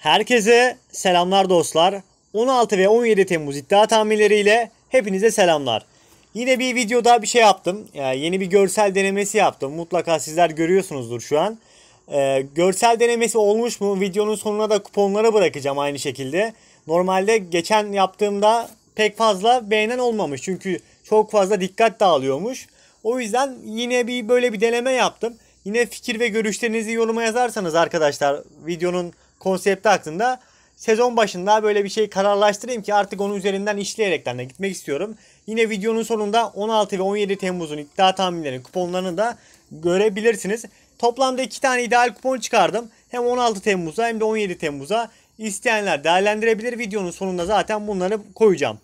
Herkese selamlar dostlar. 16 ve 17 Temmuz iddia tahminleriyle hepinize selamlar. Yine bir videoda bir şey yaptım. Yani yeni bir görsel denemesi yaptım. Mutlaka sizler görüyorsunuzdur şu an. Ee, görsel denemesi olmuş mu? Videonun sonuna da kuponlara bırakacağım aynı şekilde. Normalde geçen yaptığımda pek fazla beğenen olmamış. Çünkü çok fazla dikkat dağılıyormuş. O yüzden yine bir böyle bir deneme yaptım. Yine fikir ve görüşlerinizi yoruma yazarsanız arkadaşlar videonun konsepti hakkında sezon başında böyle bir şey kararlaştırayım ki artık onun üzerinden işleyerekten de gitmek istiyorum. Yine videonun sonunda 16 ve 17 Temmuz'un iddia tahminlerinin kuponlarını da görebilirsiniz. Toplamda 2 tane ideal kupon çıkardım. Hem 16 Temmuz'a hem de 17 Temmuz'a isteyenler değerlendirebilir. Videonun sonunda zaten bunları koyacağım.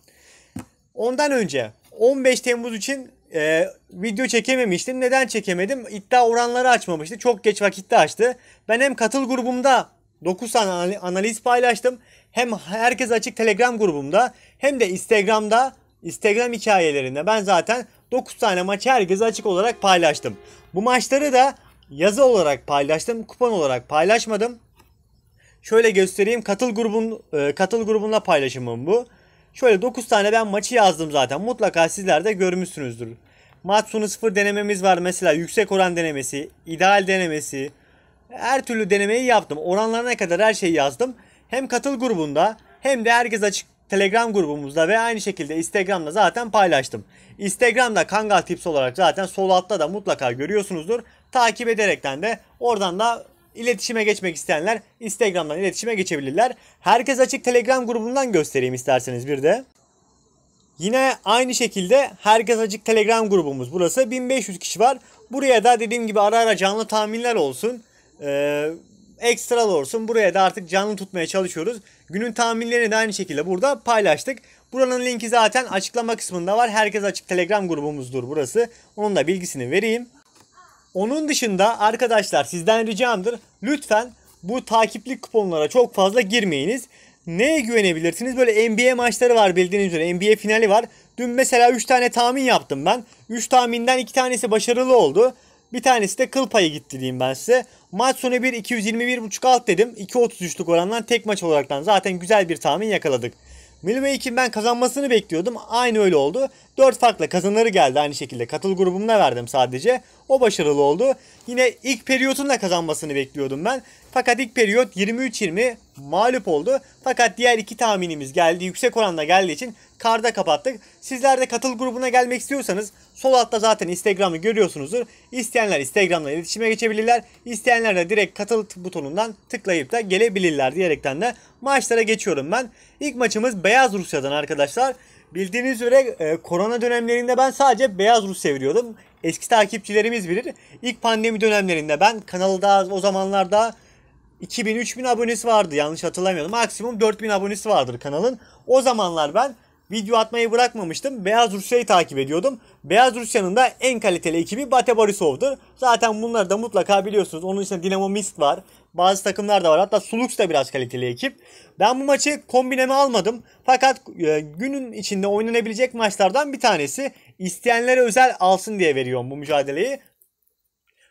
Ondan önce 15 Temmuz için e, video çekememiştim. Neden çekemedim? İddia oranları açmamıştı. Çok geç vakitte açtı. Ben hem katıl grubumda 9 tane analiz paylaştım. Hem herkes açık Telegram grubumda hem de Instagram'da Instagram hikayelerinde ben zaten 9 tane maçı herkes açık olarak paylaştım. Bu maçları da yazı olarak paylaştım, kupon olarak paylaşmadım. Şöyle göstereyim. Katıl grubun e, katıl grubunda paylaşımım bu. Şöyle 9 tane ben maçı yazdım zaten. Mutlaka sizler de görmüşsünüzdür. Maç 0 denememiz var mesela. Yüksek oran denemesi, ideal denemesi, her türlü denemeyi yaptım. Oranlarına kadar her şeyi yazdım. Hem katıl grubunda hem de herkes açık Telegram grubumuzda ve aynı şekilde Instagram'da zaten paylaştım. Instagram'da Kangal Tips olarak zaten sol altta da mutlaka görüyorsunuzdur. Takip ederekten de oradan da iletişime geçmek isteyenler Instagram'dan iletişime geçebilirler. Herkes açık Telegram grubundan göstereyim isterseniz bir de. Yine aynı şekilde Herkes Açık Telegram grubumuz burası. 1500 kişi var. Buraya da dediğim gibi ara ara canlı tahminler olsun. Ee, ekstra olsun. Buraya da artık canlı tutmaya çalışıyoruz. Günün tahminlerini de aynı şekilde burada paylaştık. Buranın linki zaten açıklama kısmında var. Herkes açık telegram grubumuzdur burası. Onun da bilgisini vereyim. Onun dışında arkadaşlar sizden ricamdır. Lütfen bu takiplik kuponlara çok fazla girmeyiniz. Neye güvenebilirsiniz? Böyle NBA maçları var bildiğiniz üzere. NBA finali var. Dün mesela 3 tane tahmin yaptım ben. 3 tahminden 2 tanesi başarılı oldu. Bir tanesi de kıl payı gitti diyeyim ben size. Maç sonu bir 221.5 alt dedim. 2.33'lük orandan tek maç olaraktan zaten güzel bir tahmin yakaladık. Milwaukee'nin ben kazanmasını bekliyordum. Aynı öyle oldu. 4 farkla kazanları geldi aynı şekilde. Katıl grubumuna verdim sadece. O başarılı oldu. Yine ilk periyotun da kazanmasını bekliyordum ben. Fakat ilk periyot 23-20 mağlup oldu. Fakat diğer iki tahminimiz geldi. Yüksek oranda geldiği için karda kapattık. Sizler de katıl grubuna gelmek istiyorsanız sol altta zaten Instagram'ı görüyorsunuzdur. İsteyenler Instagram'la iletişime geçebilirler. İsteyenler de direkt katıl butonundan tıklayıp da gelebilirler diyerekten de maçlara geçiyorum ben. İlk maçımız Beyaz Rusya'dan arkadaşlar. Bildiğiniz üzere e, korona dönemlerinde ben sadece Beyaz Rus seviyordum. Eski takipçilerimiz bilir. İlk pandemi dönemlerinde ben kanalda o zamanlarda 2000-3000 abonesi vardı yanlış hatırlamıyorum. Maksimum 4000 abonesi vardır kanalın. O zamanlar ben video atmayı bırakmamıştım. Beyaz Rusya'yı takip ediyordum. Beyaz Rusya'nın da en kaliteli ekibi Bate Borisov'du. Zaten bunları da mutlaka biliyorsunuz. Onun içinde Dinamo Mist var. Bazı takımlar da var. Hatta Sulux da biraz kaliteli ekip. Ben bu maçı kombineme almadım. Fakat e, günün içinde oynanabilecek maçlardan bir tanesi. İsteyenlere özel alsın diye veriyorum bu mücadeleyi.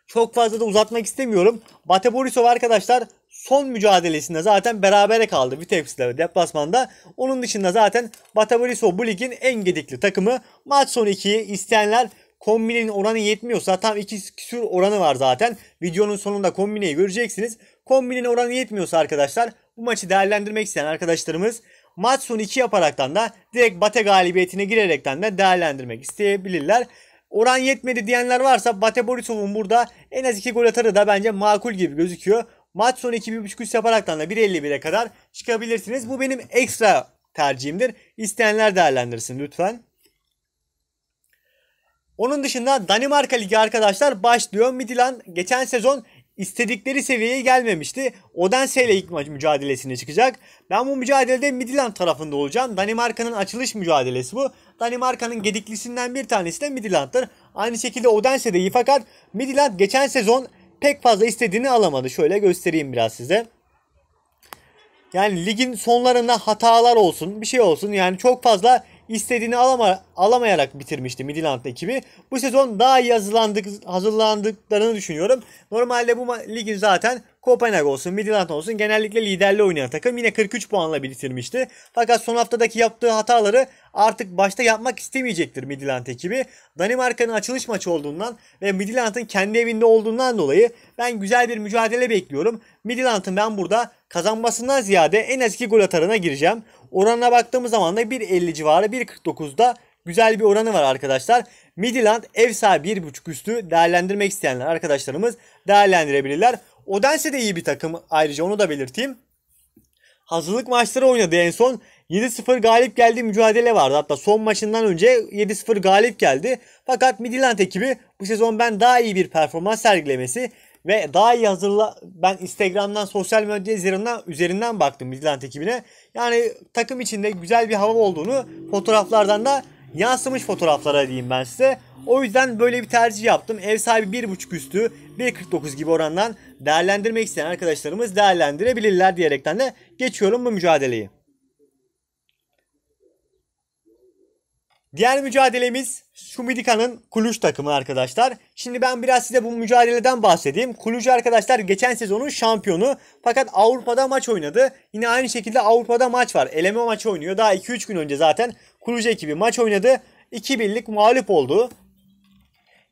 Çok fazla da uzatmak istemiyorum. Bate Borisov arkadaşlar son mücadelesinde zaten berabere kaldı Vitebs'le deplasmanda. Onun dışında zaten Bate Borisov bu ligin en gedikli takımı. Maç son 2'yi isteyenler kombinin oranı yetmiyorsa tam 2 küsür oranı var zaten. Videonun sonunda kombineyi göreceksiniz. Kombinin oranı yetmiyorsa arkadaşlar bu maçı değerlendirmek isteyen arkadaşlarımız maç son 2 yaparaktan da direkt bate galibiyetine girerekten de değerlendirmek isteyebilirler. Oran yetmedi diyenler varsa Bate Borisov'un burada en az 2 gol atarı da bence makul gibi gözüküyor. Maç sonu 2.5 üst yaparaktan da 1.51'e kadar çıkabilirsiniz. Bu benim ekstra tercihimdir. İsteyenler değerlendirsin lütfen. Onun dışında Danimarka Ligi arkadaşlar başlıyor. Midland geçen sezon istedikleri seviyeye gelmemişti. Odense ile ilk maç mücadelesine çıkacak. Ben bu mücadelede Midland tarafında olacağım. Danimarka'nın açılış mücadelesi bu. Danimarka'nın gediklisinden bir tanesi de Midland'dır. Aynı şekilde Odense de iyi fakat Midland geçen sezon pek fazla istediğini alamadı. Şöyle göstereyim biraz size. Yani ligin sonlarında hatalar olsun bir şey olsun yani çok fazla istediğini alama, alamayarak bitirmişti Midland ekibi. Bu sezon daha iyi hazırlandık, hazırlandıklarını düşünüyorum. Normalde bu ligin zaten Kopenhag olsun, Midland olsun genellikle liderli oynayan takım yine 43 puanla bitirmişti. Fakat son haftadaki yaptığı hataları artık başta yapmak istemeyecektir Midland ekibi. Danimarka'nın açılış maçı olduğundan ve Midland'ın kendi evinde olduğundan dolayı ben güzel bir mücadele bekliyorum. Midland'ın ben burada kazanmasından ziyade en az 2 gol atarına gireceğim. Oranına baktığımız zaman da 1.50 civarı 1.49'da güzel bir oranı var arkadaşlar. Midland ev sahibi 1.5 üstü değerlendirmek isteyenler arkadaşlarımız değerlendirebilirler. Odense de iyi bir takım ayrıca onu da belirteyim. Hazırlık maçları oynadı en son 7-0 galip geldi mücadele vardı. Hatta son maçından önce 7-0 galip geldi. Fakat Midland ekibi bu sezon ben daha iyi bir performans sergilemesi ve daha iyi hazırla ben Instagram'dan sosyal medya üzerinden üzerinden baktım Midland ekibine. Yani takım içinde güzel bir hava olduğunu fotoğraflardan da yansımış fotoğraflara diyeyim ben size. O yüzden böyle bir tercih yaptım. Ev sahibi 1.5 üstü 1.49 gibi orandan değerlendirmek isteyen arkadaşlarımız değerlendirebilirler diyerekten de geçiyorum bu mücadeleyi. Diğer mücadelemiz Şumidika'nın Kuluj takımı arkadaşlar. Şimdi ben biraz size bu mücadeleden bahsedeyim. Kuluj arkadaşlar geçen sezonun şampiyonu fakat Avrupa'da maç oynadı. Yine aynı şekilde Avrupa'da maç var. Eleme maçı oynuyor. Daha 2-3 gün önce zaten Kulüce ekibi maç oynadı. 2-1'lik mağlup oldu.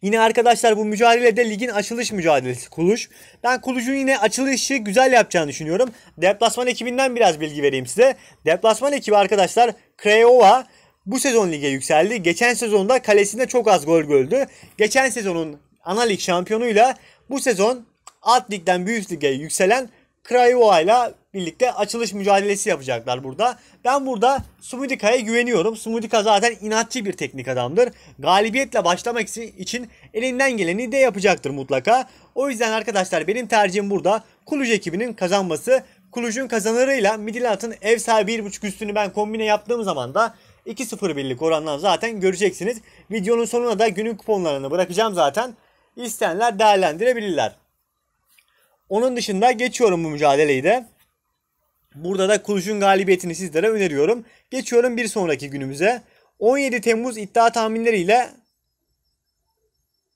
Yine arkadaşlar bu mücadele de ligin açılış mücadelesi Kuluş. Ben Kuluş'un yine açılışı güzel yapacağını düşünüyorum. Deplasman ekibinden biraz bilgi vereyim size. Deplasman ekibi arkadaşlar Craiova bu sezon lige yükseldi. Geçen sezonda kalesinde çok az gol gördü. Geçen sezonun ana lig şampiyonuyla bu sezon alt ligden büyük lige yükselen Kraiova ile birlikte açılış mücadelesi yapacaklar burada. Ben burada Sumudika'ya güveniyorum. Sumudika zaten inatçı bir teknik adamdır. Galibiyetle başlamak için elinden geleni de yapacaktır mutlaka. O yüzden arkadaşlar benim tercihim burada Kuluj ekibinin kazanması. Kuluj'un kazanırıyla Midillat'ın ev sahibi 1.5 üstünü ben kombine yaptığım zaman da 2-0 birlik orandan zaten göreceksiniz. Videonun sonuna da günün kuponlarını bırakacağım zaten. İstenler değerlendirebilirler. Onun dışında geçiyorum bu mücadeleyi de. Burada da kurşun galibiyetini sizlere öneriyorum. Geçiyorum bir sonraki günümüze. 17 Temmuz iddia tahminleriyle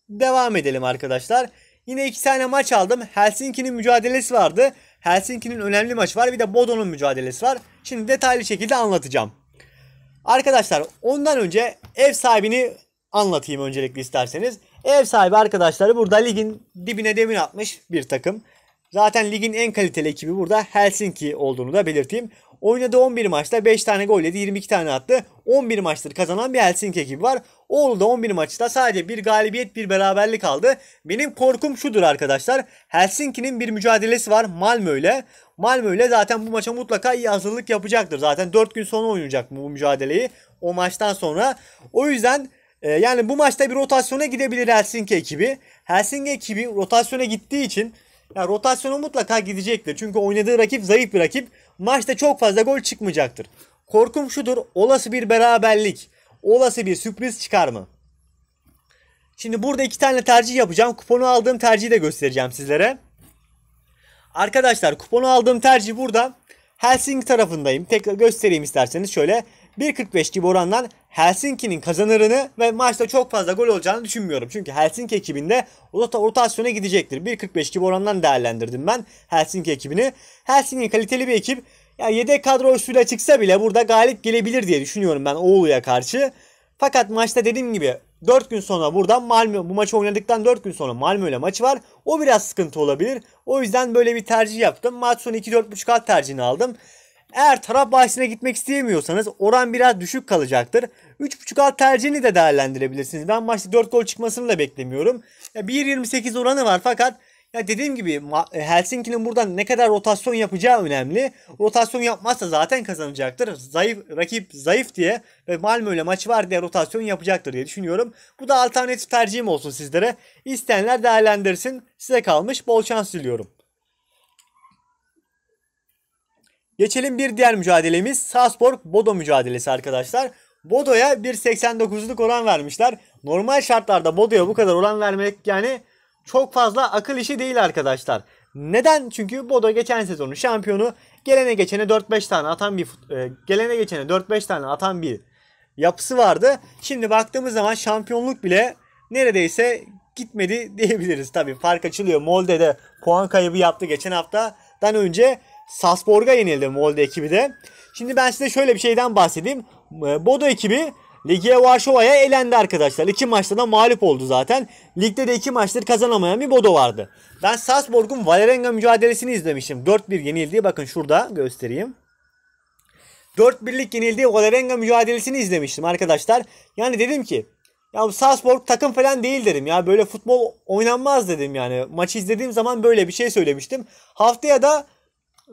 devam edelim arkadaşlar. Yine iki tane maç aldım. Helsinki'nin mücadelesi vardı. Helsinki'nin önemli maçı var. Bir de Bodo'nun mücadelesi var. Şimdi detaylı şekilde anlatacağım. Arkadaşlar ondan önce ev sahibini anlatayım öncelikle isterseniz. Ev sahibi arkadaşları burada ligin dibine demin atmış bir takım. Zaten ligin en kaliteli ekibi burada Helsinki olduğunu da belirteyim. Oynadığı 11 maçta 5 tane gol yedi 22 tane attı. 11 maçtır kazanan bir Helsinki ekibi var. Oğlu da 11 maçta sadece bir galibiyet bir beraberlik aldı. Benim korkum şudur arkadaşlar. Helsinki'nin bir mücadelesi var Malmö ile. Malmö ile zaten bu maça mutlaka iyi hazırlık yapacaktır. Zaten 4 gün sonra oynayacak bu mücadeleyi o maçtan sonra. O yüzden e, yani bu maçta bir rotasyona gidebilir Helsinki ekibi. Helsinki ekibi rotasyona gittiği için yani rotasyonu mutlaka gidecektir. Çünkü oynadığı rakip zayıf bir rakip. Maçta çok fazla gol çıkmayacaktır. Korkum şudur. Olası bir beraberlik. Olası bir sürpriz çıkar mı? Şimdi burada iki tane tercih yapacağım. Kuponu aldığım tercihi de göstereceğim sizlere. Arkadaşlar kuponu aldığım tercih burada. Helsing tarafındayım. Tekrar göstereyim isterseniz şöyle. 1.45 gibi orandan Helsinki'nin kazanırını ve maçta çok fazla gol olacağını düşünmüyorum. Çünkü Helsinki ekibinde rotasyona gidecektir. 1.45 gibi orandan değerlendirdim ben Helsinki ekibini. Helsinki kaliteli bir ekip. Ya yedek kadrosuyla çıksa bile burada galip gelebilir diye düşünüyorum ben Oğlu'ya karşı. Fakat maçta dediğim gibi 4 gün sonra burada Malmö bu maçı oynadıktan 4 gün sonra Malmö ile maçı var. O biraz sıkıntı olabilir. O yüzden böyle bir tercih yaptım. Maç sonu 2-4.5 alt tercihini aldım. Eğer taraf bahisine gitmek istemiyorsanız oran biraz düşük kalacaktır. 3.5 alt tercihini de değerlendirebilirsiniz. Ben maçta 4 gol çıkmasını da beklemiyorum. 1.28 oranı var fakat ya dediğim gibi e, Helsinki'nin buradan ne kadar rotasyon yapacağı önemli. Rotasyon yapmazsa zaten kazanacaktır. Zayıf rakip zayıf diye ve Malmö ile maçı var diye rotasyon yapacaktır diye düşünüyorum. Bu da alternatif tercihim olsun sizlere. İsteyenler değerlendirsin. Size kalmış. Bol şans diliyorum. Geçelim bir diğer mücadelemiz Salzburg-Bodo mücadelesi arkadaşlar. Bodo'ya 1.89'luk oran vermişler. Normal şartlarda Bodo'ya bu kadar oran vermek yani çok fazla akıl işi değil arkadaşlar. Neden? Çünkü Bodo geçen sezonu şampiyonu. Gelene geçene 4-5 tane atan bir e, gelene geçene 4-5 tane atan bir yapısı vardı. Şimdi baktığımız zaman şampiyonluk bile neredeyse gitmedi diyebiliriz. Tabi fark açılıyor. Moldede puan kaybı yaptı geçen haftadan önce. Salzburg'a yenildi Molde ekibi de. Şimdi ben size şöyle bir şeyden bahsedeyim. Ee, Bodo ekibi Ligia Varşova'ya elendi arkadaşlar. İki maçta da mağlup oldu zaten. Ligde de iki maçtır kazanamayan bir Bodo vardı. Ben Salzburg'un Valerenga mücadelesini izlemiştim. 4-1 yenildi. bakın şurada göstereyim. 4-1'lik yenildiği Valerenga mücadelesini izlemiştim arkadaşlar. Yani dedim ki ya Salzburg takım falan değil dedim ya böyle futbol oynanmaz dedim yani. Maçı izlediğim zaman böyle bir şey söylemiştim. Haftaya da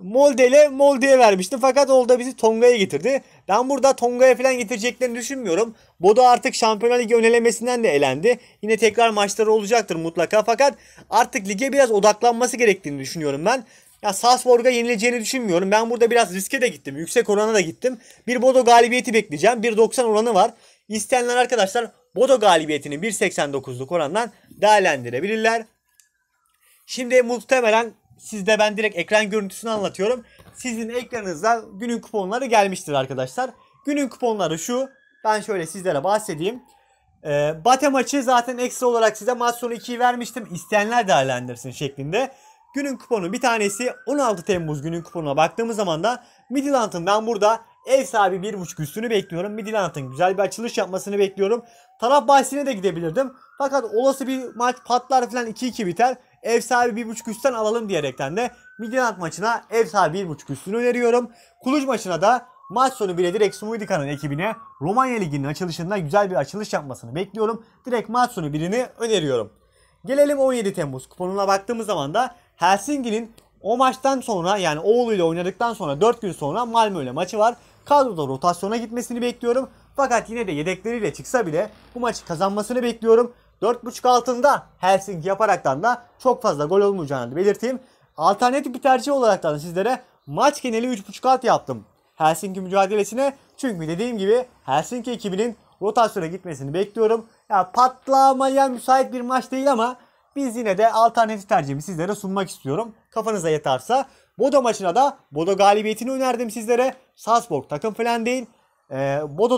Moldele ile Molde'ye vermiştim. Fakat Olda bizi Tonga'ya getirdi. Ben burada Tonga'ya falan getireceklerini düşünmüyorum. Bodo artık Şampiyonlar Ligi önelemesinden de elendi. Yine tekrar maçları olacaktır mutlaka. Fakat artık lige biraz odaklanması gerektiğini düşünüyorum ben. Ya Salzburg'a yenileceğini düşünmüyorum. Ben burada biraz riske de gittim. Yüksek orana da gittim. Bir Bodo galibiyeti bekleyeceğim. 1.90 oranı var. İsteyenler arkadaşlar Bodo galibiyetini 1.89'luk orandan değerlendirebilirler. Şimdi muhtemelen Sizde ben direkt ekran görüntüsünü anlatıyorum. Sizin ekranınızda günün kuponları gelmiştir arkadaşlar. Günün kuponları şu. Ben şöyle sizlere bahsedeyim. E, Bate maçı zaten ekstra olarak size maç sonu 2'yi vermiştim. İsteyenler değerlendirsin şeklinde. Günün kuponu bir tanesi 16 Temmuz günün kuponuna baktığımız zaman da Midland'ın ben burada ev sahibi 1.5 üstünü bekliyorum. Midland'ın güzel bir açılış yapmasını bekliyorum. Taraf bahsine de gidebilirdim. Fakat olası bir maç patlar falan 2-2 biter ev sahibi 1.5 üstten alalım diyerekten de Midland maçına ev sahibi 1.5 üstünü öneriyorum. Kuluc maçına da maç sonu direkt Exumudica'nın ekibine Romanya Ligi'nin açılışında güzel bir açılış yapmasını bekliyorum. Direkt maç sonu birini öneriyorum. Gelelim 17 Temmuz kuponuna baktığımız zaman da Helsinki'nin o maçtan sonra yani Oğlu ile oynadıktan sonra 4 gün sonra Malmö ile maçı var. Kadroda rotasyona gitmesini bekliyorum. Fakat yine de yedekleriyle çıksa bile bu maçı kazanmasını bekliyorum. 4.5 altında Helsinki yaparaktan da çok fazla gol olmayacağını belirteyim. Alternatif bir tercih olarak da sizlere maç geneli 3.5 alt yaptım. Helsinki mücadelesine çünkü dediğim gibi Helsinki ekibinin rotasyona gitmesini bekliyorum. Ya yani patlamaya müsait bir maç değil ama biz yine de alternatif tercihimi sizlere sunmak istiyorum. Kafanıza yatarsa Bodo maçına da Bodo galibiyetini önerdim sizlere. Salzburg takım falan değil. E,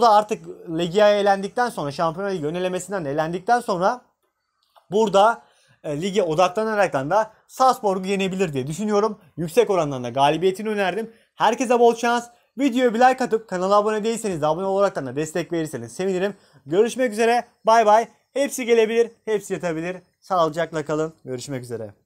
da artık Legia'ya elendikten sonra Şampiyonlar Ligi elendikten sonra burada e, lige odaklanaraktan da Salzburg'u yenebilir diye düşünüyorum. Yüksek oranlarda da galibiyetini önerdim. Herkese bol şans. Videoya bir like atıp kanala abone değilseniz de abone olarak da destek verirseniz sevinirim. Görüşmek üzere. Bay bay. Hepsi gelebilir. Hepsi yatabilir. Sağlıcakla kalın. Görüşmek üzere.